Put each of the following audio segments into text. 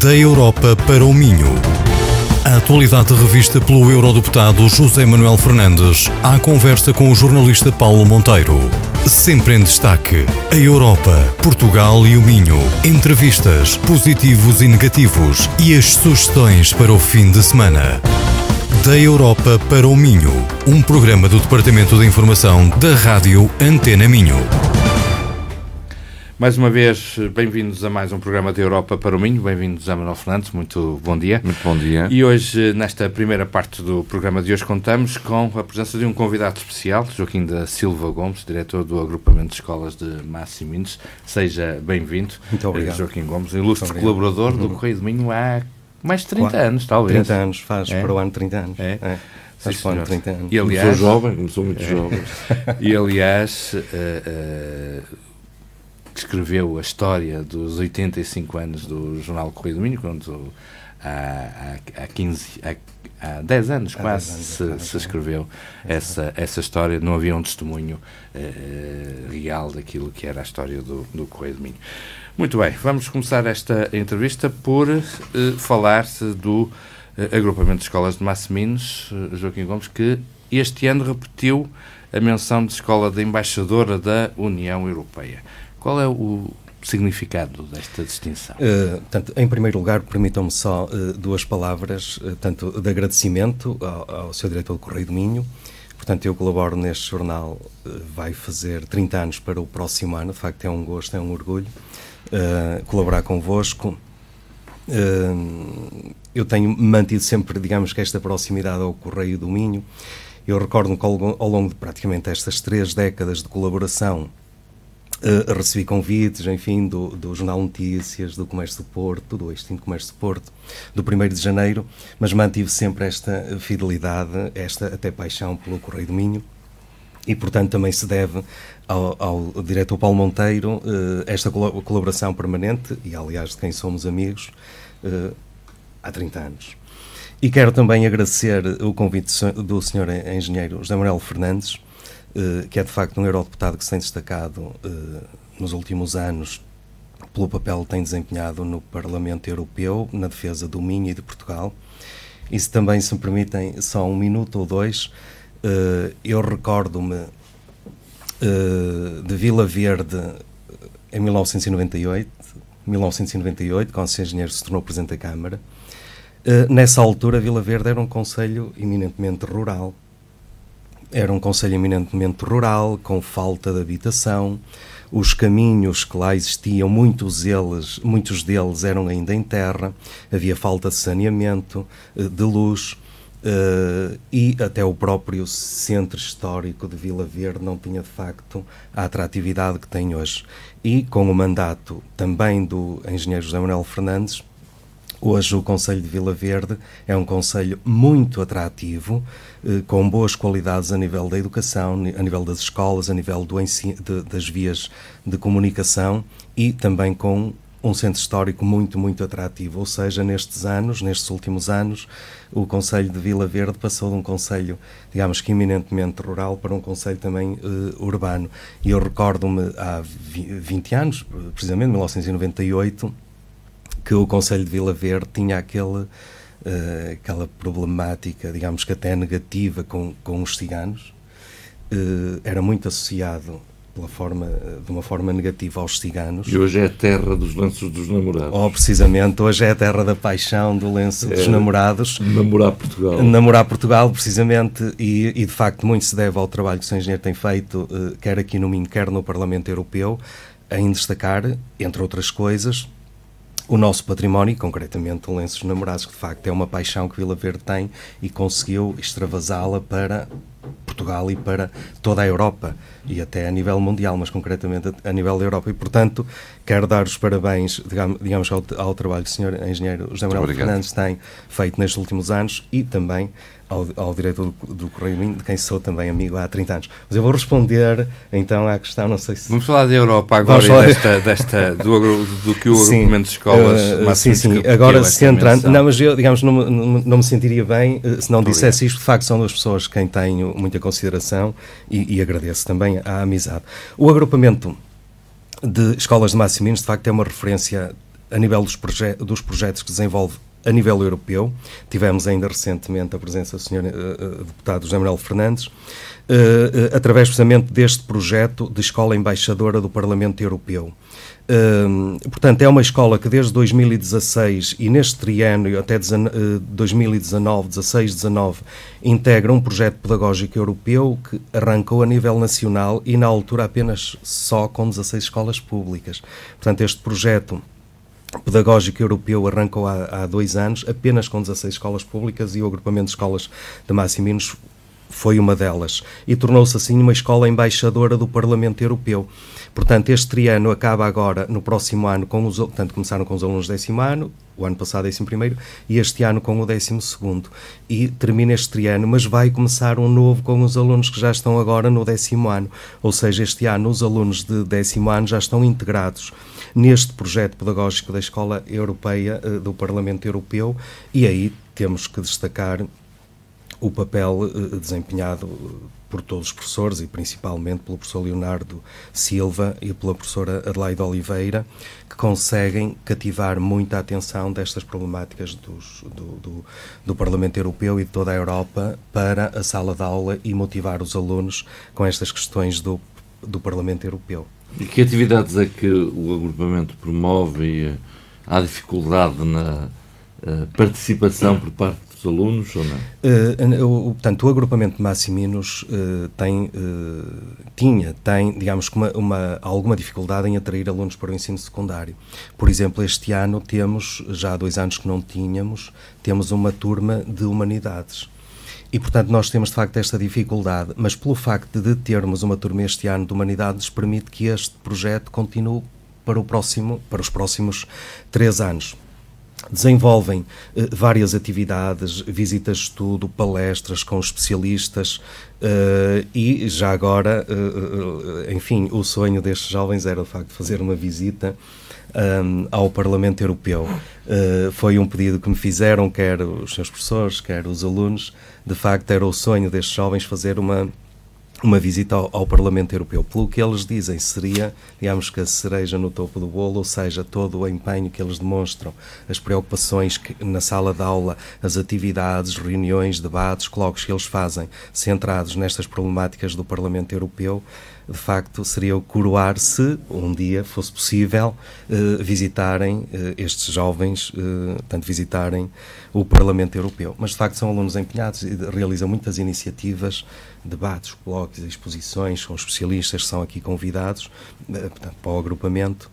Da Europa para o Minho. A atualidade revista pelo eurodeputado José Manuel Fernandes, à conversa com o jornalista Paulo Monteiro. Sempre em destaque: a Europa, Portugal e o Minho. Entrevistas, positivos e negativos e as sugestões para o fim de semana. Da Europa para o Minho, um programa do Departamento de Informação da Rádio Antena Minho. Mais uma vez, bem-vindos a mais um programa da Europa para o Minho. Bem-vindos a Manuel Fernandes, muito bom dia. Muito bom dia. E hoje, nesta primeira parte do programa de hoje, contamos com a presença de um convidado especial, Joaquim da Silva Gomes, diretor do Agrupamento de Escolas de Máximo e Seja bem-vindo. Muito obrigado. Joaquim Gomes, ilustre colaborador do uhum. Correio do Minho há mais de 30 anos, talvez. 30 anos, faz é? para o ano 30 anos. É. é. Sim, faz 30 anos. E, aliás, começou jovem, começou muito é. jovem. e aliás, uh, escreveu a história dos 85 anos do Jornal Correio do Minho, quando há, há, 15, há, há 10 anos há quase 10 anos, se, se, escreveu essa, essa história, não havia um testemunho uh, real daquilo que era a história do, do Correio do Minho. Muito bem, vamos começar esta entrevista por uh, falar-se do uh, agrupamento de escolas de Massiminos uh, Joaquim Gomes, que este ano repetiu a menção de escola da embaixadora da União Europeia. Qual é o significado desta distinção? Uh, em primeiro lugar, permitam-me só uh, duas palavras, uh, tanto de agradecimento ao, ao seu diretor do Correio do Minho. Portanto, eu colaboro neste jornal, vai fazer 30 anos para o próximo ano, de facto é um gosto, é um orgulho colaborar convosco. eu tenho mantido sempre, digamos que esta proximidade ao Correio do Minho. Eu recordo que ao longo de praticamente estas três décadas de colaboração eh, recebi convites, enfim, do, do Jornal Notícias, do Comércio do Porto, do extinto Comércio do Porto, do 1 de Janeiro, mas mantive sempre esta fidelidade, esta até paixão pelo Correio do Minho. E, portanto, também se deve ao, ao diretor Paulo Monteiro uh, esta colaboração permanente, e aliás de quem somos amigos, uh, há 30 anos. E quero também agradecer o convite do senhor Engenheiro José Manuel Fernandes, eh, que é de facto um eurodeputado que se tem destacado eh, nos últimos anos pelo papel que tem desempenhado no Parlamento Europeu na defesa do Minho e de Portugal. E se também se me permitem só um minuto ou dois, eh, eu recordo-me de Vila Verde em 1998, 1998, quando o Sr. Engenheiro se tornou Presidente da Câmara. Nessa altura, Vila Verde era um conselho eminentemente rural, era um conselho eminentemente rural, com falta de habitação. Os caminhos que lá existiam, muitos deles, muitos deles eram ainda em terra, havia falta de saneamento, eh, de luz. Eh, e até o próprio centro histórico de Vila Verde não tinha de facto a atratividade que tem hoje. E com o mandato também do engenheiro José Manuel Fernandes, Hoje, o Conselho de Vila Verde é um conselho muito atrativo, eh, com boas qualidades a nível da educação, a nível das escolas, a nível do ensino, de, das vias de comunicação e também com um centro histórico muito, muito atrativo. Ou seja, nestes anos, nestes últimos anos, o Conselho de Vila Verde passou de um conselho, digamos que eminentemente rural, para um conselho também uh, urbano. E eu recordo-me há 20 anos, precisamente, 1998 que o Conselho de Vila Verde tinha aquele, uh, aquela problemática, digamos que até negativa, com, com os ciganos. Uh, era muito associado pela forma, eh, de uma forma negativa aos ciganos. E hoje é a terra dos lenços dos namorados. oh, precisamente, hoje é a terra da paixão, do lenço é, dos namorados. Namorar Portugal. Namorar Portugal, precisamente, e, e, de facto muito se deve ao trabalho que o Sr. Engenheiro tem feito, quer aqui no Minho, quer no Parlamento Europeu, em destacar, entre outras coisas, o nosso património, e concretamente o lenço dos namorados, que de facto é uma paixão que Vila Verde tem e conseguiu extravasá-la para Portugal e para toda a Europa e até a nível mundial, mas concretamente a nível da Europa. E, portanto, quero dar os parabéns, digamos, ao, ao trabalho que o Sr. Engenheiro José Manuel Fernandes tem feito nestes últimos anos e também ao, ao diretor do, do Correio de quem sou também amigo há 30 anos. Mas eu vou responder então à questão, não sei se. Vamos falar da Europa agora falar... desta, desta, do, do que o sim, agrupamento de escolas. Uh, sim, sim. É agora se entrando. Não, mas eu, digamos, não, não me sentiria bem eh, se não dissesse isto. De facto, são duas pessoas quem tenho muita consideração e, e agradeço também a amizade. O agrupamento de escolas de Massiminos, de facto, é uma referência a nível dos, proje dos projetos que desenvolve a nível europeu. Tivemos ainda recentemente a presença do Sr. Eh, eh, deputado José Manuel Fernandes, eh, através precisamente deste projeto de Escola Embaixadora do Parlamento Europeu. Ehm, portanto, é uma escola que desde 2016 e neste triênio até 2019, 16, 19, integra um projeto pedagógico europeu que arrancou a nível nacional e na altura apenas só com 16 escolas públicas. Portanto, este projeto pedagógico europeu arrancou há, há, dois anos, apenas com 16 escolas públicas e o agrupamento de escolas de Massiminos foi uma delas e tornou-se assim uma escola embaixadora do Parlamento Europeu. Portanto, este triano acaba agora no próximo ano com os, portanto, começaram com os alunos do décimo ano, o ano passado décimo primeiro e este ano com o décimo segundo e termina este triano, mas vai começar um novo com os alunos que já estão agora no décimo ano, ou seja, este ano os alunos de décimo ano já estão integrados neste projeto pedagógico da Escola Europeia, eh, do Parlamento Europeu, e aí temos que destacar o papel eh, desempenhado eh, por todos os professores e principalmente pelo professor Leonardo Silva e pela professora Adelaide Oliveira, que conseguem cativar muita atenção destas problemáticas dos, do, do, do, Parlamento Europeu e de toda a Europa para a sala de aula e motivar os alunos com estas questões do, do Parlamento Europeu. E que atividades é que o agrupamento promove e eh, há dificuldade na eh, participação por parte dos alunos ou não? Eh, o, portanto, o agrupamento Massiminos uh, tem, tinha, tem, digamos, uma, uma, alguma dificuldade em atrair alunos para o ensino secundário. Por exemplo, este ano temos, já há dois anos que não tínhamos, temos uma turma de humanidades e, portanto, nós temos de facto esta dificuldade, mas pelo facto de termos uma turma este ano de Humanidades, permite que este projeto continue para, o próximo, para os próximos três anos. Desenvolvem eh, várias atividades, visitas de estudo, palestras com especialistas eh, e já agora, eh, eh, eh enfim, o sonho destes jovens era de facto fazer uma visita um, ao Parlamento Europeu. Uh, foi um pedido que me fizeram, quer os seus professores, quer os alunos. De facto, era o sonho destes jovens fazer uma uma visita ao, ao, Parlamento Europeu. Pelo que eles dizem, seria, digamos que a cereja no topo do bolo, ou seja, todo o empenho que eles demonstram, as preocupações que, na sala de aula, as atividades, reuniões, debates, colóquios que eles fazem, centrados nestas problemáticas do Parlamento Europeu, de facto, seria o coroar se um dia fosse possível eh, visitarem eh, estes jovens, eh, tanto visitarem o Parlamento Europeu. Mas, de facto, são alunos empenhados e realizam muitas iniciativas debates, colóquios, exposições, são especialistas que são aqui convidados eh, portanto, para o agrupamento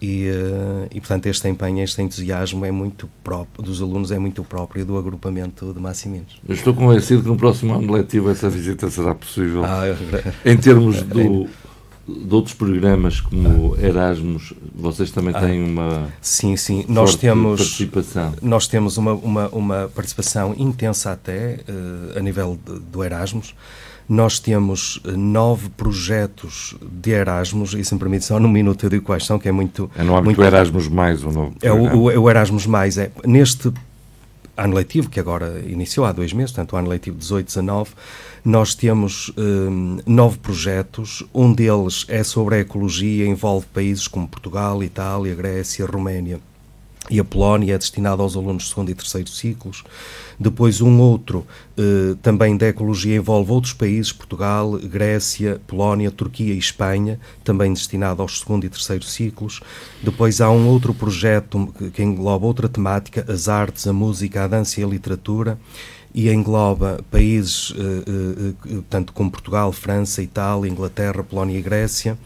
e, eh, e, portanto este empenho, este entusiasmo é muito próprio, dos alunos é muito próprio do agrupamento de Massiminos. estou convencido que no próximo ano letivo essa visita será possível ah, em termos do é de outros programas como Erasmus, vocês também ah, têm uma sim, sim. Nós temos, participação? Nós temos uma, uma, uma participação intensa até uh, a nível de, do Erasmus. Nós temos eh, nove projetos de Erasmus, e se me permite só num minuto eu digo quais são, que é muito... É no muito, Erasmus+, mais, o novo É o, o, o Erasmus+, mais, é. Neste ano letivo, que agora iniciou há dois meses, portanto, o ano letivo 18-19, nós temos um, nove projetos. Um deles é sobre a ecologia, envolve países como Portugal, Itália, Grécia, Roménia e a Polónia é destinado aos alunos de segundo e terceiro ciclos. Depois um outro, eh, também da ecologia, envolve outros países, Portugal, Grécia, Polónia, Turquia e Espanha, também destinado aos segundo e terceiro ciclos. Depois há um outro projeto que engloba outra temática, as artes, a música, a dança e a literatura, e engloba países eh, eh, eh tanto como Portugal, França, Itália, Inglaterra, Polónia e Grécia.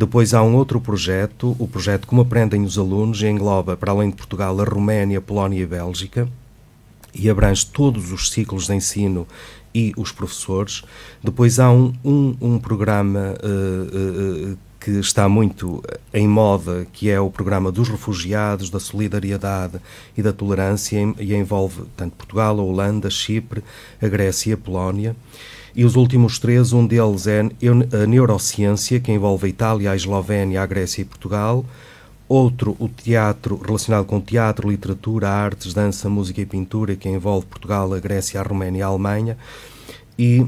Depois há um outro projeto, o projeto Como Aprendem os Alunos, e engloba, para além de Portugal, a Roménia, Polónia e Bélgica, e abrange todos os ciclos de ensino e os professores. Depois há um, um, um programa uh, uh, que está muito em moda, que é o programa dos refugiados, da solidariedade e da tolerância, e envolve tanto Portugal, a Holanda, Chipre, a Grécia e a Polónia. E os últimos três, um deles é a neurociência, que envolve a Itália, a Eslovénia, a Grécia e Portugal. Outro, o teatro, relacionado com teatro, literatura, artes, dança, música e pintura, que envolve Portugal, a Grécia, a Roménia e a Alemanha. E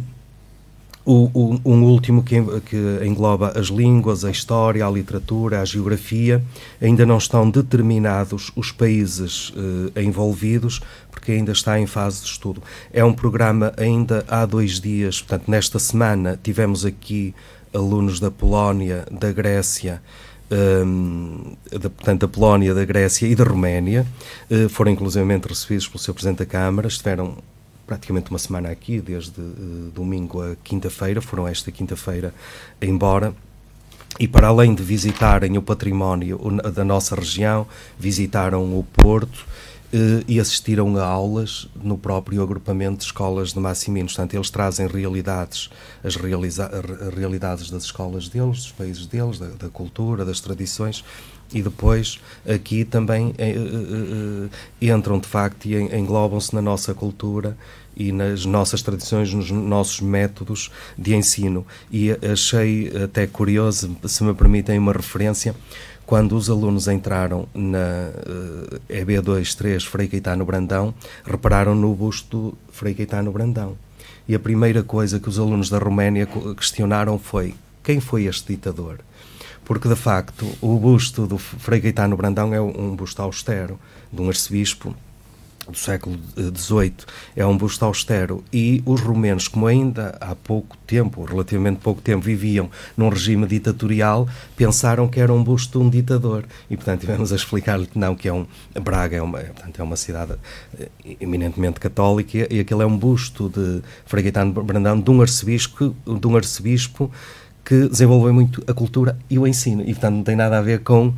o, o, um último que, que, engloba as línguas, a história, a literatura, a geografia. Ainda não estão determinados os países eh, envolvidos, porque ainda está em fase de estudo. É um programa ainda há dois dias, portanto, nesta semana tivemos aqui alunos da Polónia, da Grécia, um, ehm, da, portanto, da Polónia, da Grécia e da Roménia, uh, foram inclusivamente recebidos pelo Sr. Presidente da Câmara, estiveram praticamente uma semana aqui, desde uh, domingo a quinta-feira, foram esta quinta-feira embora. E para além de visitarem o património da nossa região, visitaram o Porto eh, e assistiram a aulas no próprio agrupamento de escolas de Massiminos. Portanto, eles trazem realidades, as realidades das escolas deles, dos países deles, da, da cultura, das tradições, e depois aqui também eh, eh, eh, entram de facto e englobam-se na nossa cultura e nas nossas tradições, nos nossos métodos de ensino. E achei até curioso, se me permitem uma referência, quando os alunos entraram na EB23 Frei Caetano Brandão, repararam no busto Frei Caetano Brandão. E a primeira coisa que os alunos da Roménia questionaram foi: quem foi este ditador? porque de facto o busto do Frei Gaetano Brandão é um busto austero, de um arcebispo do século XVIII, eh, é um busto austero e os romenos, como ainda há pouco tempo, relativamente pouco tempo, viviam num regime ditatorial, pensaram que era um busto de um ditador e, portanto, tivemos a explicar-lhe que não, que é um Braga é uma, portanto, é uma cidade eh, eminentemente católica e aquele é um busto de Frei Brandão de um arcebispo, de um arcebispo que desenvolvem muito a cultura e o ensino, e portanto não tem nada a ver com uh,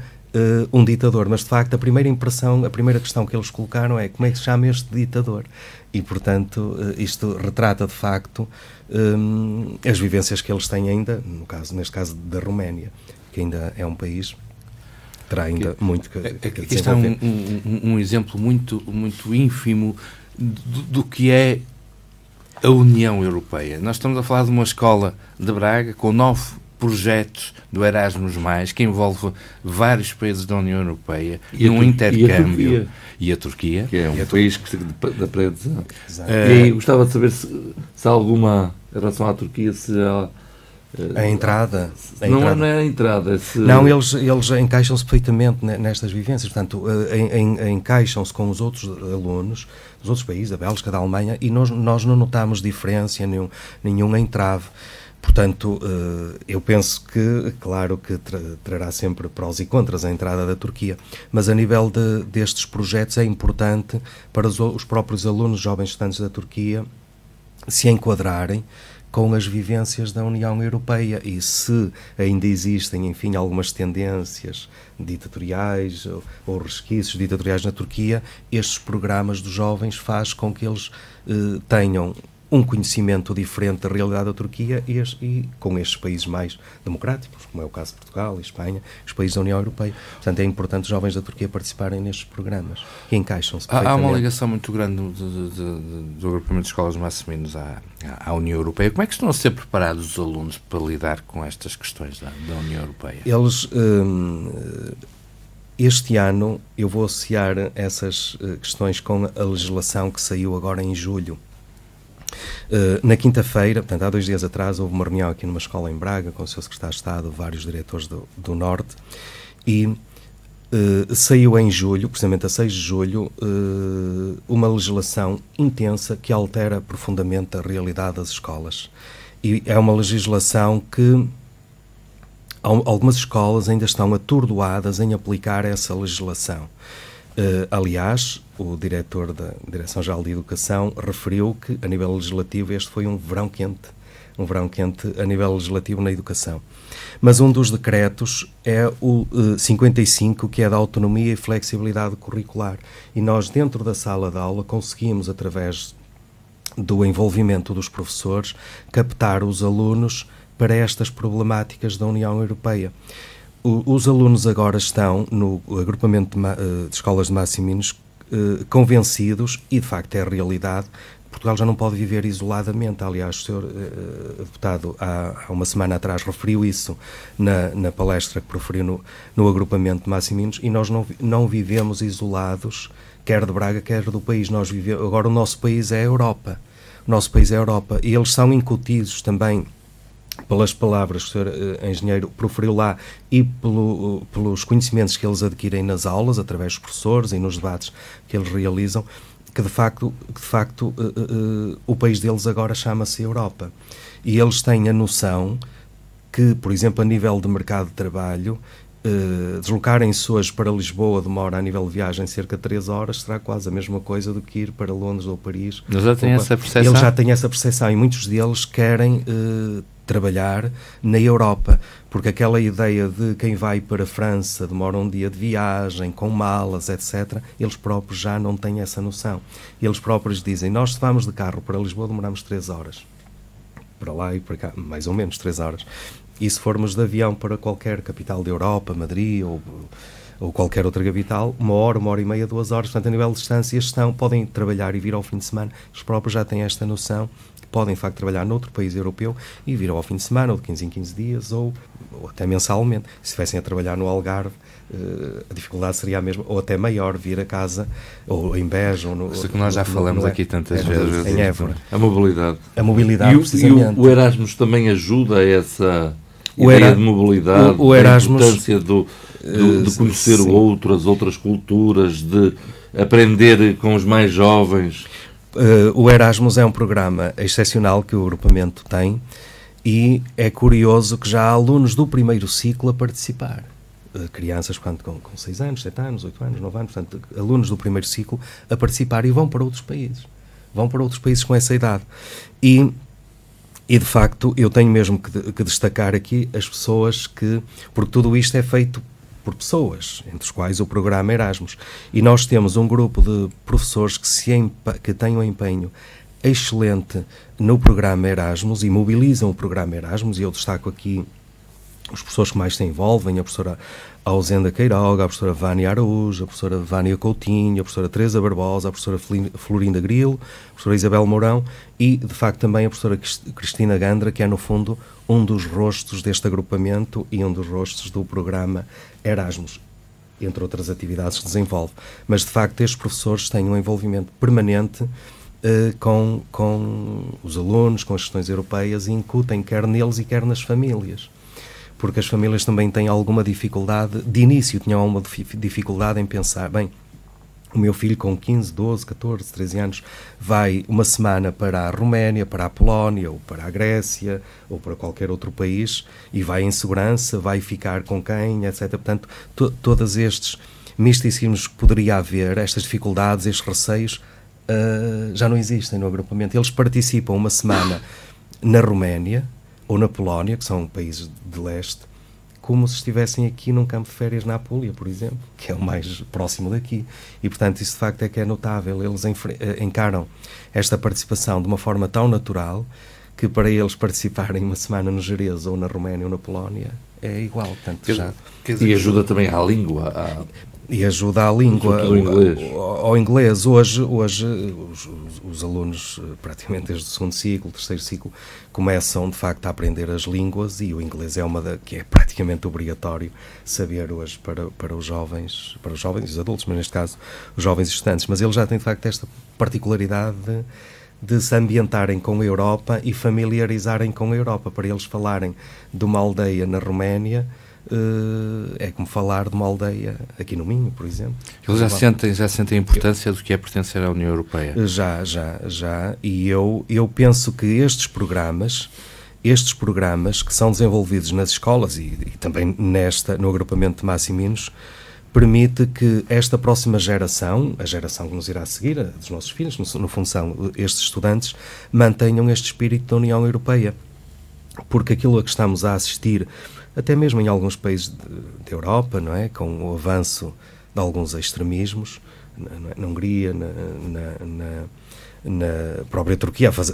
um ditador, mas de facto a primeira impressão, a primeira questão que eles colocaram é como é que se chama este ditador? E portanto uh, isto retrata de facto um, eh, as vivências que eles têm ainda, no caso, neste caso da Roménia, que ainda é um país terá ainda que, muito é, é que, que Isto é está um, um, um, exemplo muito, muito ínfimo do, do que é a União Europeia. Nós estamos a falar de uma escola de Braga com nove projetos do Erasmus, que envolve vários países da União Europeia, e um intercâmbio. E a, Turquia. Que é um país que da parede. É? E gostava de saber se, se há alguma, em relação à Turquia, se há a entrada? A não é entrada. é na entrada. Se... Não, eles, eles encaixam-se perfeitamente nestas vivências. Portanto, eh, encaixam-se com os outros alunos dos outros países, da Bélgica, da Alemanha, e nós, nós não notamos diferença, nenhum, nenhum entrave. Portanto, eh, eu penso que, claro, que trará sempre prós e contras a entrada da Turquia, mas a nível de, destes projetos é importante para os, os próprios alunos, jovens estudantes da Turquia, se enquadrarem com as vivências da União Europeia e se ainda existem, enfim, algumas tendências ditatoriais ou, ou resquícios ditatoriais na Turquia, estes programas dos jovens faz com que eles eh, tenham um conhecimento diferente da realidade da Turquia e, e, com estes países mais democráticos, como é o caso de Portugal e Espanha, os países da União Europeia. Portanto, é importante os jovens da Turquia participarem nestes programas que encaixam-se. Há uma ligação muito grande do, do, do agrupamento de escolas massiminos à, à União Europeia. Como é que estão a ser preparados os alunos para lidar com estas questões da, da União Europeia? Eles. Hum, este ano eu vou associar essas eh, questões com a legislação que saiu agora em julho, eh, na quinta-feira, portanto, há dois dias atrás, houve uma reunião aqui numa escola em Braga com o seu secretário de Estado, vários diretores do, do Norte, e Uh, saiu em julho, precisamente a 6 de julho, uh, uma legislação intensa que altera profundamente a realidade das escolas. E é uma legislação que algumas escolas ainda estão atordoadas em aplicar essa legislação. Uh, aliás, o diretor da Direção-Geral de Educação referiu que, a nível legislativo, este foi um verão quente. Um verão quente a nível legislativo na educação. Mas um dos decretos é o 55, eh, que é da autonomia e flexibilidade curricular. E nós, dentro da sala de aula, conseguimos, através do envolvimento dos professores, captar os alunos para estas problemáticas da União Europeia. O, os alunos agora estão no agrupamento de, ma, eh, de escolas de Massimino eh, convencidos, e de facto é a realidade, Portugal já não pode viver isoladamente. Aliás, o senhor eh, eh, deputado há, há, uma semana atrás referiu isso na, na palestra que proferiu no, no agrupamento de Massiminos e nós não, não vivemos isolados, quer de Braga, quer do país. Nós vivemos, agora o nosso país é a Europa. O nosso país é a Europa e eles são incutidos também pelas palavras que o Sr. Eh, engenheiro proferiu lá e pelo, pelos conhecimentos que eles adquirem nas aulas, através dos professores e nos debates que eles realizam, que de facto, que de facto uh, uh, o país deles agora chama-se Europa. E eles têm a noção que, por exemplo, a nível de mercado de trabalho, uh, deslocarem-se hoje para Lisboa demora a nível de viagem cerca de 3 horas, será quase a mesma coisa do que ir para Londres ou Paris. Eles já têm essa percepção? Eles já têm essa percepção e muitos deles querem trabalhar na Europa, porque aquela ideia de quem vai para a França demora um dia de viagem, com malas, etc., eles próprios já não têm essa noção. Eles próprios dizem: Nós se vamos de carro para Lisboa, demoramos três horas. Para lá e para cá, mais ou menos três horas. E se formos de avião para qualquer capital da Europa, Madrid ou, ou qualquer outra capital, uma hora, uma hora e meia, duas horas, portanto, a nível de distância, estão, podem trabalhar e vir ao fim de semana, eles próprios já têm esta noção podem, de facto, trabalhar noutro país europeu e vir ao fim de semana, ou de 15 em 15 dias, ou, ou até mensalmente. Se estivessem a trabalhar no Algarve, uh, a dificuldade seria a mesma, ou até maior, vir a casa, ou em Beja, ou no... Isso é que nós já no, falamos aqui tantas é, vezes. Em Évora. A mobilidade. A mobilidade, E, o, e o Erasmus também ajuda a essa o ideia era, de mobilidade, o, o Erasmus, a importância do, do, de eh, conhecer sim. outras, outras culturas, de aprender com os mais jovens. Uh, o Erasmus é um programa excepcional que o agrupamento tem e é curioso que já há alunos do primeiro ciclo a participar. Uh, crianças quando, com, com 6 anos, 7 anos, 8 anos, 9 anos, portanto, alunos do primeiro ciclo a participar e vão para outros países. Vão para outros países com essa idade. E, e de facto, eu tenho mesmo que, que destacar aqui as pessoas que. Porque tudo isto é feito por pessoas, entre os quais o programa Erasmus. E nós temos um grupo de professores que, se empa- que têm um empenho excelente no programa Erasmus e mobilizam o programa Erasmus, e eu destaco aqui os professores que mais se envolvem, a professora Ausenda Queiroga, a professora Vânia Araújo, a professora Vânia Coutinho, a professora Teresa Barbosa, a professora Florinda Grilo, a professora Isabel Mourão e, de facto, também a professora Cristina Gandra, que é, no fundo, um dos rostos deste agrupamento e um dos rostos do programa Erasmus, entre outras atividades que desenvolve. Mas, de facto, estes professores têm um envolvimento permanente Uh, com, com os alunos, com as questões europeias e incutem quer neles e quer nas famílias. Porque as famílias também têm alguma dificuldade, de início tinham alguma dificuldade em pensar, bem, o meu filho, com 15, 12, 14, 13 anos, vai uma semana para a Roménia, para a Polónia, ou para a Grécia, ou para qualquer outro país, e vai em segurança, vai ficar com quem, etc. Portanto, to todos estes misticismos que poderia haver, estas dificuldades, estes receios, uh, já não existem no agrupamento. Eles participam uma semana na Roménia ou na Polónia, que são países de leste, como se estivessem aqui num campo de férias na Apulia, por exemplo, que é o mais próximo daqui. E, portanto, isso de facto é que é notável. Eles eh, encaram esta participação de uma forma tão natural que para eles participarem uma semana no Jerez ou na Roménia ou na Polónia é igual, tanto já. dizer, e ajuda também à língua. À e ajuda à língua, ao inglês. Ao, inglês. Hoje, hoje os, os, alunos, eh, praticamente desde o segundo ciclo, terceiro ciclo, começam de facto a aprender as línguas e o inglês é uma da, que é praticamente obrigatório saber hoje para, para os jovens, para os jovens os adultos, mas neste caso os jovens estudantes. Mas eles já têm de facto esta particularidade de, de se ambientarem com a Europa e familiarizarem com a Europa, para eles falarem de uma aldeia na Roménia eh, é como falar de uma aldeia aqui no Minho, por exemplo. Eles já sentem, já sentem a importância eu, do que é pertencer à União Europeia. Eh, já, já, já. E eu, eu penso que estes programas, estes programas que são desenvolvidos nas escolas e, e também nesta, no agrupamento de Massiminos, permite que esta próxima geração, a geração que nos irá seguir, a dos nossos filhos, no, no fundo são estes estudantes, mantenham este espírito da União Europeia. Porque aquilo a que estamos a assistir até mesmo em alguns países da Europa, não é? com o avanço de alguns extremismos, na, na Hungria, na, na, na, própria Turquia, faz,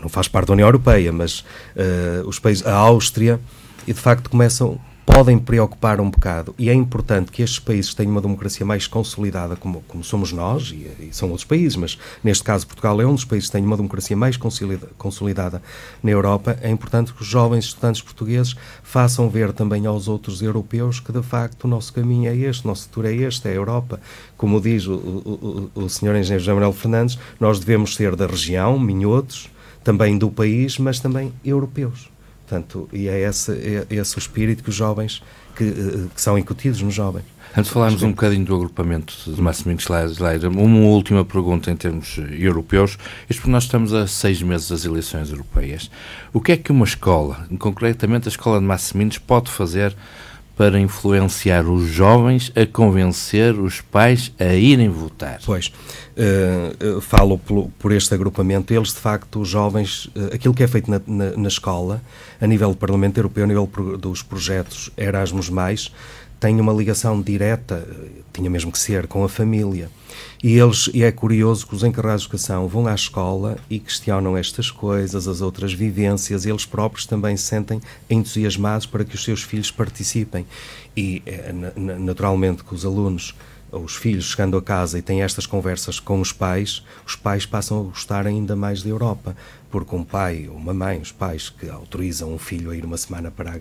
não faz parte da União Europeia, mas uh, os países, a Áustria, e de facto começam podem preocupar um bocado. E é importante que estes países tenham uma democracia mais consolidada, como, como somos nós, e, e, são outros países, mas neste caso Portugal é um dos países que tem uma democracia mais consolidada na Europa. É importante que os jovens estudantes portugueses façam ver também aos outros europeus que, de facto, o nosso caminho é este, o nosso futuro é este, é a Europa. Como diz o, o, o, o senhor engenheiro José Manuel Fernandes, nós devemos ser da região, minhotos, também do país, mas também europeus. Portanto, e é esse, é esse o espírito que os jovens, que, eh, eh, que são incutidos nos jovens. Antes de falarmos um bocadinho do agrupamento de Massimo Schleider, uma última pergunta em termos eh, europeus. Isto porque nós estamos a seis meses das eleições europeias. O que é que uma escola, concretamente a escola de Massimines, pode fazer para influenciar os jovens a convencer os pais a irem votar. Pois, uh, falo por, por, este agrupamento, eles de facto, os jovens, uh, aquilo que é feito na, na, na, escola, a nível do Parlamento Europeu, a nível pro, dos projetos Erasmus+, tem uma ligação direta, tinha mesmo que ser, com a família. E, eles, e é curioso que os encarregados de educação vão à escola e questionam estas coisas, as outras vivências, e eles próprios também se sentem entusiasmados para que os seus filhos participem. E, eh, naturalmente, que os alunos os filhos chegando a casa e têm estas conversas com os pais, os pais passam a gostar ainda mais da Europa, porque um pai ou uma mãe, os pais que autorizam um filho a ir uma semana para, a,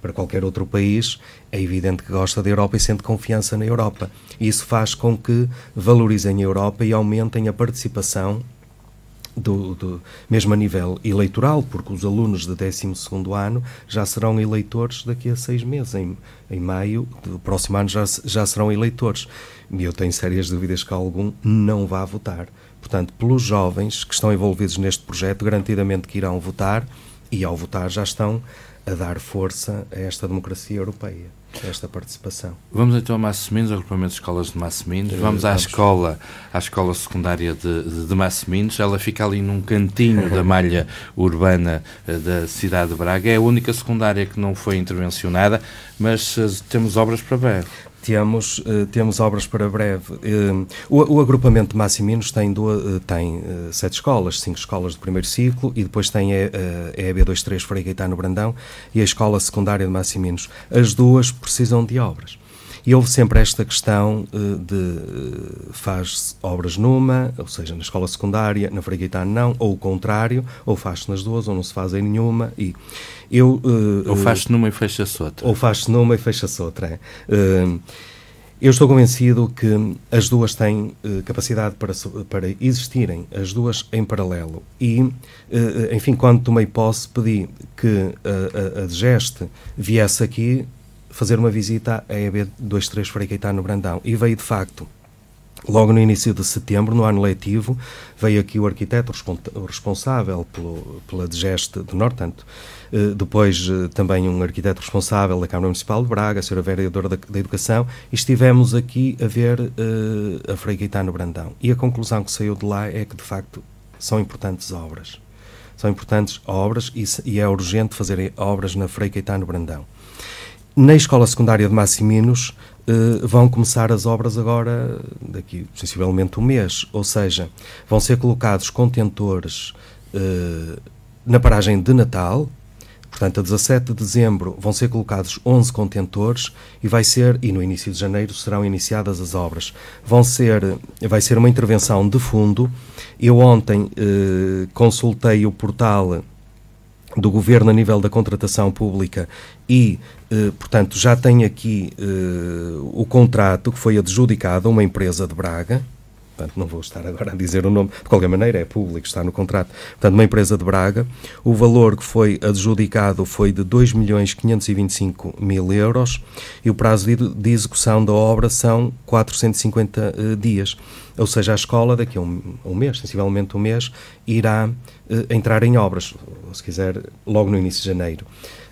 para qualquer outro país, é evidente que gosta da Europa e sente confiança na Europa. E isso faz com que valorizem a Europa e aumentem a participação do, do, mesmo a nível eleitoral, porque os alunos de 12 ano já serão eleitores daqui a seis meses, em, em maio do próximo ano já, já serão eleitores. E eu tenho sérias dúvidas que algum não vá votar. Portanto, pelos jovens que estão envolvidos neste projeto, garantidamente que irão votar, e ao votar já estão a dar força a esta democracia europeia esta participação. Vamos então a Massimins, ao agrupamento de escolas de Massimins. Eh, vamos à escola, à escola secundária de, de, de ela fica ali num cantinho da malha urbana eh, da cidade de Braga, é a única secundária que não foi intervencionada, mas eh, temos obras para ver. Temos, eh, temos obras para breve. Eh, o, o agrupamento de Massiminos tem, eh, tem sete escolas, cinco escolas de primeiro ciclo e depois tem a EB23 Frei Gaetano Brandão e a Escola Secundária de Massiminos. As duas precisam de obras. E houve sempre esta questão eh, de eh, faz obras numa, ou seja, na escola secundária, na Freguitano não, ou o contrário, ou faz-se nas duas, ou não se faz em nenhuma. E eu, eh, ou faz-se numa e fecha-se outra. Ou faz-se numa e fecha-se outra. É. Eu estou convencido que as duas têm eh, capacidade para, para existirem, as duas em paralelo. E, eh, enfim, quando tomei posse, pedi que eh, a, a geste viesse aqui fazer uma visita à EB 23 Frei no Brandão e veio de facto Logo no início de setembro, no ano letivo, veio aqui o arquiteto responsável pelo, pela digeste do norte. Eh, depois eh, também um arquiteto responsável da Câmara Municipal de Braga, a senhora vereadora da, da Educação, e estivemos aqui a ver eh, a Frei no Brandão. E a conclusão que saiu de lá é que, de facto, são importantes obras. São importantes obras e, e é urgente fazer obras na Frei Caetano Brandão. Na Escola Secundária de Massiminos eh, vão começar as obras agora, daqui sensivelmente um mês, ou seja, vão ser colocados contentores eh, na paragem de Natal, portanto, a 17 de dezembro vão ser colocados 11 contentores e vai ser, e no início de janeiro serão iniciadas as obras. Vão ser, vai ser uma intervenção de fundo. Eu ontem eh, consultei o portal do governo a nível da contratação pública e eh, portanto, já tem aqui eh, o contrato que foi adjudicado a uma empresa de Braga, portanto não vou estar agora a dizer o nome, de qualquer maneira é público, está no contrato, portanto uma empresa de Braga, o valor que foi adjudicado foi de 2 milhões 525 mil euros e o prazo de, de execução da obra são 450 uh, eh, dias, ou seja, a escola daqui a um, um mês, sensivelmente um mês, irá uh, entrar em obras, se quiser, logo no início de janeiro.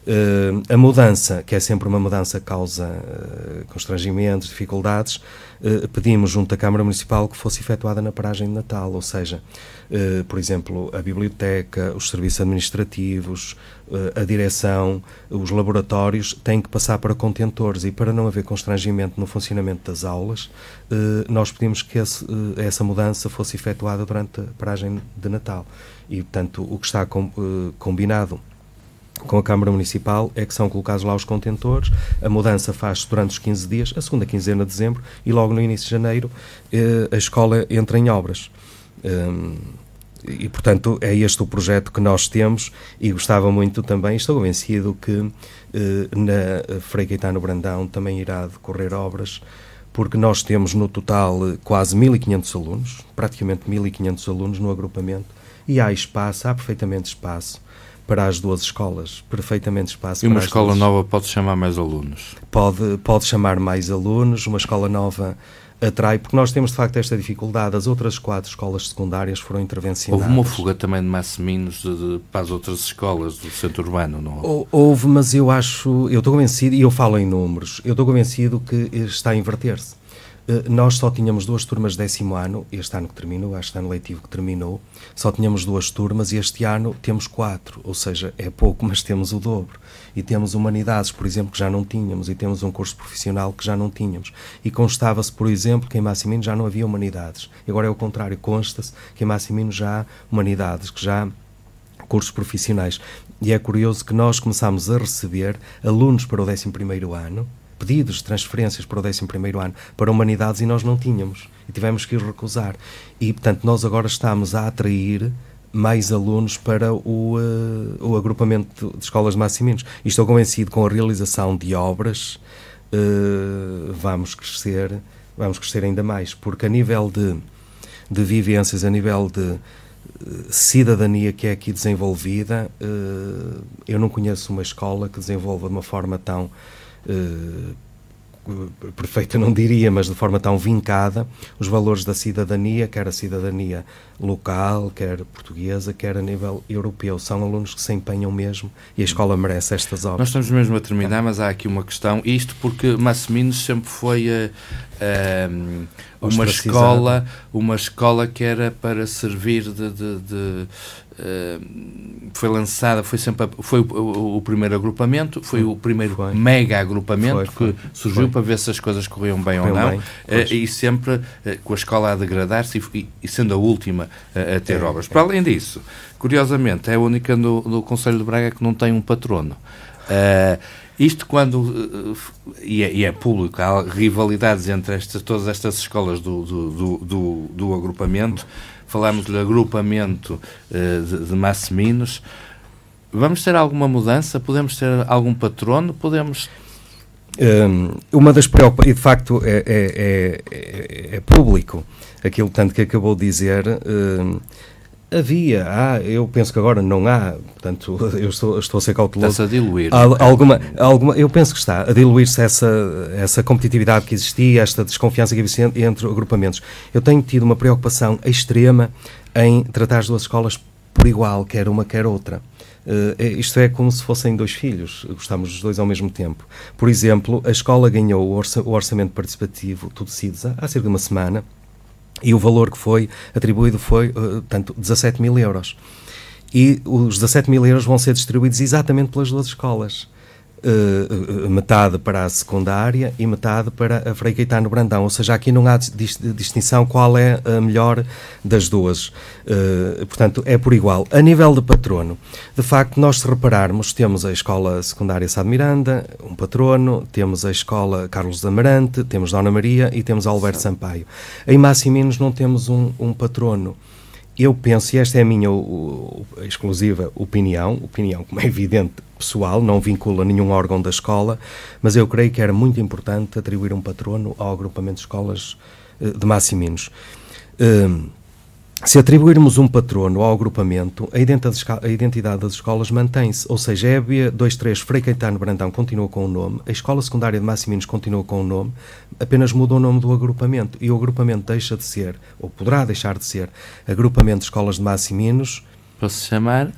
Uh, a mudança, que é sempre uma mudança que causa uh, constrangimentos, dificuldades, uh, pedimos junto à Câmara Municipal que fosse efetuada na paragem de Natal, ou seja, por exemplo, a biblioteca, os serviços administrativos, a direção, os laboratórios têm que passar para contentores e para não haver constrangimento no funcionamento das aulas, nós pedimos que esse, essa mudança fosse efetuada durante a paragem de Natal. E, portanto, o que está com, combinado com a Câmara Municipal é que são colocados lá os contentores. A mudança faz-se durante os 15 dias, a segunda quinzena de dezembro, e logo no início de janeiro eh, a escola entra em obras. Um, ehm, e, portanto, é este o projeto que nós temos e gostava muito também, estou convencido que eh, na Frei Caetano Brandão também irá decorrer obras, porque nós temos no total eh, quase 1.500 alunos, praticamente 1.500 alunos no agrupamento, e há espaço, há perfeitamente espaço para as duas escolas, perfeitamente espaço. E uma escola duas. nova pode chamar mais alunos? Pode, pode chamar mais alunos, uma escola nova atrai, porque nós temos de facto esta dificuldade. As outras quatro escolas secundárias foram intervencionadas. Houve uma fuga também de massiminos para as outras escolas do centro urbano, não houve? Houve, mas eu acho, eu estou convencido, e eu falo em números, eu estou convencido que está a inverter-se. Eh, nós só tínhamos duas turmas décimo ano, este ano que terminou, este ano letivo que terminou, só tínhamos duas turmas e este ano temos quatro, ou seja, é pouco, mas temos o dobro. E temos humanidades, por exemplo, que já não tínhamos, e temos um curso profissional que já não tínhamos. E constava-se, por exemplo, que em Massimino já não havia humanidades. E agora é o contrário, consta-se que em Massimino já há humanidades, que já há cursos profissionais. E é curioso que nós começámos a receber alunos para o 11 primeiro ano, pedidos de transferências para o 11º ano para Humanidades e nós não tínhamos e tivemos que ir recusar. E, portanto, nós agora estamos a atrair mais alunos para o, uh, o agrupamento de escolas de Massiminos. E estou convencido com a realização de obras uh, vamos crescer, vamos crescer ainda mais, porque a nível de, de vivências, a nível de eh, cidadania que é aqui desenvolvida, eu não conheço uma escola que desenvolva de uma forma tão eh, perfeita não diria, mas de forma tão vincada, os valores da cidadania, quer a cidadania local, quer portuguesa, quer a nível europeu. São alunos que se empenham mesmo e a escola merece estas obras. Nós estamos mesmo a terminar, mas há aqui uma questão, isto porque Massimino sempre foi eh, ehm, uma escola, uma escola que era para servir de, de, de foi lançada, foi sempre foi o, o primeiro agrupamento, foi o primeiro foi. mega agrupamento foi, foi, que surgiu para ver se as coisas corriam bem ou não, bem, eh, e sempre eh, com a escola a degradar-se e, e, sendo a última eh, a ter é, obras. É. Para além disso, curiosamente, é a única no, no Conselho de Braga que não tem um patrono. Uh, isto quando, e é, e é, público, há rivalidades entre estas, todas estas escolas do, do, do, do agrupamento, falámos do agrupamento de, de Massiminos. Vamos ter alguma mudança? Podemos ter algum patrono? Podemos uma das preocupações, e de facto é, é, é, é, público aquilo tanto que acabou de dizer, Havia, há, eu penso que agora não há, portanto, eu estou, estou a ser cauteloso. Está-se a diluir. Há, alguma, alguma, eu penso que está a diluir-se essa, essa competitividade que existia, esta desconfiança que havia entre agrupamentos. Eu tenho tido uma preocupação extrema em tratar as duas escolas por igual, quer uma, quer outra. Uh, isto é como se fossem dois filhos, gostamos dos dois ao mesmo tempo. Por exemplo, a escola ganhou o, orça, o orçamento participativo, tudo CIDES, há cerca de uma semana, e o valor que foi atribuído foi, eh, tanto, 17 mil euros. E os 17 mil euros vão ser distribuídos exatamente pelas duas escolas. Eh, eh, metade para a secundária e metade para a Frei Caetano Brandão, ou seja, aqui não há distinção qual é a melhor das duas, uh, portanto é por igual. A nível de patrono, de facto nós se repararmos, temos a escola secundária Sá de Miranda, um patrono, temos a escola Carlos Amarante, temos Dona Maria e temos Alberto Sampaio. Em menos não temos um, um patrono, eu penso, e esta é a minha exclusiva opinião, opinião como é evidente pessoal, não vincula nenhum órgão da escola, mas eu creio que era muito importante atribuir um patrono ao agrupamento de escolas eh, de Massiminos. Um, se atribuirmos um patrono ao agrupamento, a identidade das escolas mantém-se, ou seja, a 23 Frei Caetano Brandão continua com o nome, a Escola Secundária de Massiminos continua com o nome, apenas muda o nome do agrupamento e o agrupamento deixa de ser, ou poderá deixar de ser, agrupamento de escolas de Massiminos. Posso chamar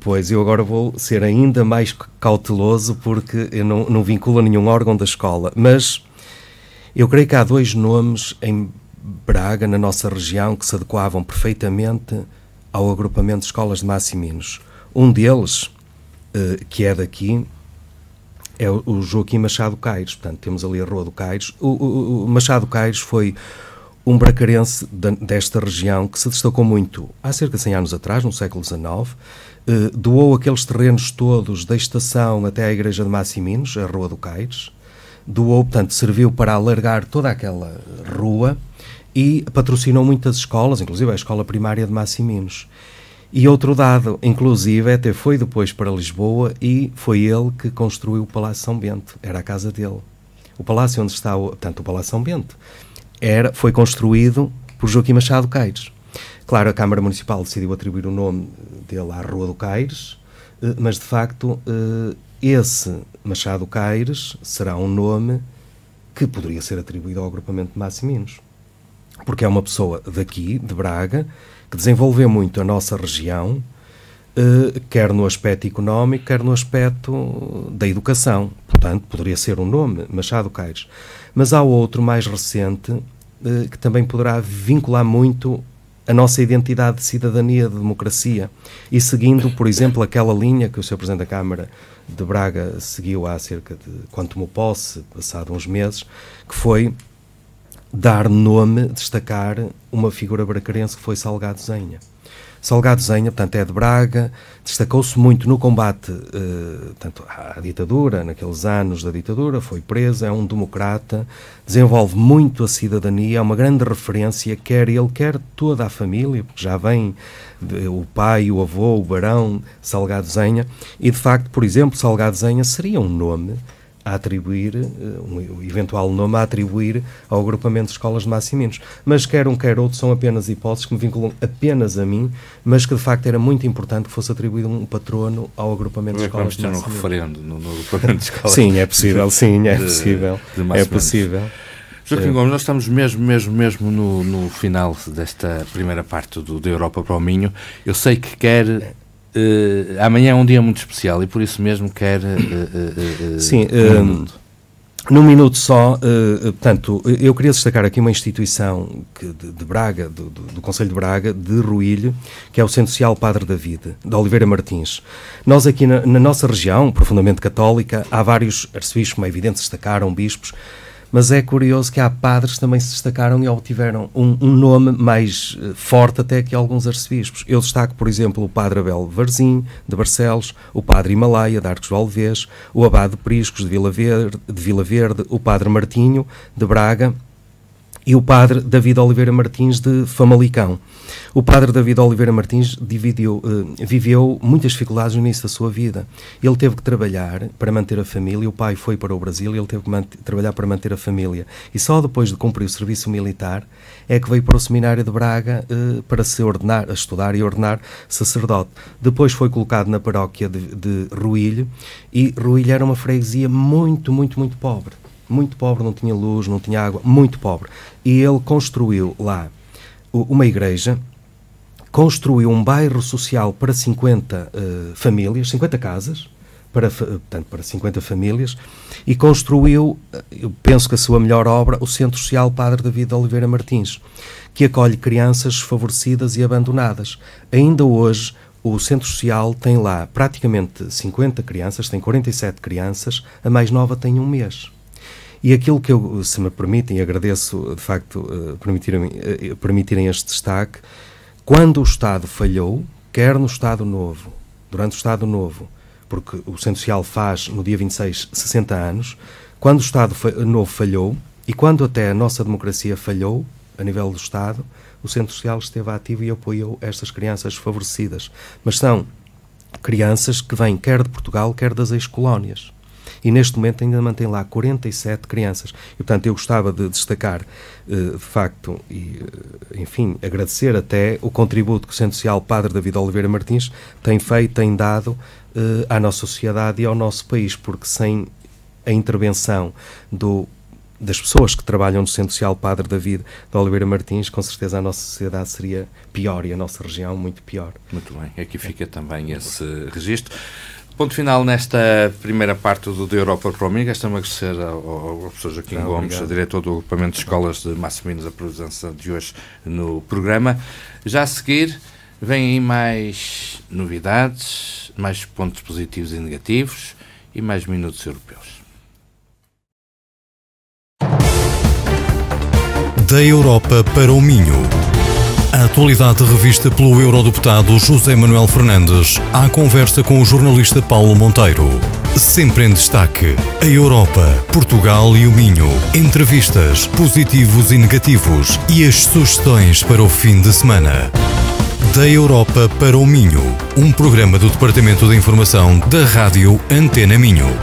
Pois, eu agora vou ser ainda mais cauteloso porque eu não, não vincula nenhum órgão da escola, mas eu creio que há dois nomes em Braga, na nossa região, que se adequavam perfeitamente ao agrupamento de escolas de Massiminos. Um deles, eh, que é daqui, é o Joaquim Machado Caires. Portanto, temos ali a Rua do Caires. O, o, o Machado Caires foi um bracarense desta região que se destacou muito há cerca de 100 anos atrás, no século XIX, eh, doou aqueles terrenos todos da estação até à igreja de Massiminos, a Rua do Caires, doou, portanto, serviu para alargar toda aquela rua e patrocinou muitas escolas, inclusive a escola primária de Massiminos. E outro dado, inclusive, até foi depois para Lisboa e foi ele que construiu o Palácio São Bento, era a casa dele. O palácio onde está, o, o Palácio São Bento, era, foi construído por Joaquim Machado Caires. Claro, a Câmara Municipal decidiu atribuir o nome dele à Rua do Caires, eh, mas de facto eh, esse Machado Caires será um nome que poderia ser atribuído ao agrupamento de Massiminos porque é uma pessoa daqui, de Braga, que desenvolveu muito a nossa região, eh, quer no aspecto económico, quer no aspecto da educação. Portanto, poderia ser um nome, Machado Caires. Mas há outro mais recente eh, que também poderá vincular muito a nossa identidade de cidadania, de democracia, e seguindo, por exemplo, aquela linha que o Sr. Presidente da Câmara de Braga seguiu há cerca de, quanto me posse, passado uns meses, que foi dar nome, destacar uma figura bracarense que foi Salgado Zenha. Salgado Zenha, portanto, é de Braga, destacou-se muito no combate eh, tanto à ditadura, naqueles anos da ditadura, foi preso, é um democrata, desenvolve muito a cidadania, é uma grande referência, quer ele, quer toda a família, porque já vem de, o pai, o avô, o barão, Salgado Zenha, e de facto, por exemplo, Salgado Zenha seria um nome a atribuir, eh, um eventual nome a atribuir ao agrupamento de escolas de Massiminos. Mas quer um, quer outro, são apenas hipóteses que me vinculam apenas a mim, mas que de facto era muito importante que fosse atribuído um patrono ao agrupamento de é escolas de Massiminos. É um referendo no, no agrupamento de escolas. sim, é possível, sim, é possível. De, de é possível. Joaquim é. Gomes, nós estamos mesmo, mesmo, mesmo no, no final desta primeira parte do, da Europa para o Minho. Eu sei que quer uh, amanhã é um dia muito especial e por isso mesmo quero Uh, eh, eh, Sim, um, num minuto só, portanto, eu queria destacar aqui uma instituição de, Braga, do, do, Conselho de Braga, de Ruilho, que é o Centro Social Padre David, de Oliveira Martins. Nós aqui na, na nossa região, profundamente católica, há vários arcebispos, como é evidente, destacaram bispos, mas é curioso que há padres que também se destacaram e obtiveram um, um nome mais eh, forte até que alguns arcebispos. Eu destaco, por exemplo, o padre Abel Varzim, de Barcelos, o padre Himalaia, de Arcos do Alves, o abade Priscos, de Vila Verde, de Vila Verde o padre Martinho, de Braga, e o padre David Oliveira Martins de Famalicão. O padre David Oliveira Martins dividiu, eh, viveu muitas dificuldades no início da sua vida. Ele teve que trabalhar para manter a família, o pai foi para o Brasil e ele teve que trabalhar para manter a família. E só depois de cumprir o serviço militar é que veio para o seminário de Braga eh, para se ordenar, a estudar e ordenar sacerdote. Depois foi colocado na paróquia de, de Ruilho e Ruilho era uma freguesia muito, muito, muito pobre muito pobre, não tinha luz, não tinha água, muito pobre e ele construiu lá uma igreja, construiu um bairro social para 50 uh, eh, famílias, 50 casas, para, portanto, para 50 famílias, e construiu, eh, eu penso que a sua melhor obra, o Centro Social Padre David Oliveira Martins, que acolhe crianças favorecidas e abandonadas. Ainda hoje, o Centro Social tem lá praticamente 50 crianças, tem 47 crianças, a mais nova tem um mês. E aquilo que eu, se me permitem, agradeço de facto eh, permitirem, eh, eh, permitirem este destaque, quando o Estado falhou, quer no Estado Novo, durante o Estado Novo, porque o Centro Social faz no dia 26 60 anos, quando o Estado Novo falhou e quando até a nossa democracia falhou, a nível do Estado, o Centro Social esteve ativo e apoiou estas crianças favorecidas. Mas são crianças que vêm quer de Portugal, quer das ex-colónias e neste momento ainda mantém lá 47 crianças. E, portanto, eu gostava de destacar, eh, de facto, e, eh, enfim, agradecer até o contributo que o Centro Social Padre David Oliveira Martins tem feito, tem dado eh, à nossa sociedade e ao nosso país, porque sem a intervenção do das pessoas que trabalham no Centro Social Padre David de Oliveira Martins, com certeza a nossa sociedade seria pior e a nossa região muito pior. Muito bem, aqui fica também esse registro. Ponto final nesta primeira parte do da Europa para Roaming. Resta-me agradecer ao, ao professor Joaquim Não, Gomes, diretor do agrupamento de escolas de Massiminos, a presença de hoje no programa. Já a seguir, vêm aí mais novidades, mais pontos positivos e negativos e mais minutos europeus. Da Europa para o Minho. A atualidade revista pelo eurodeputado José Manuel Fernandes. Há conversa com o jornalista Paulo Monteiro. Sempre em destaque. A Europa, Portugal e o Minho. Entrevistas, positivos e negativos. E as sugestões para o fim de semana. Da Europa para o Minho. Um programa do Departamento de Informação da Rádio Antena Minho.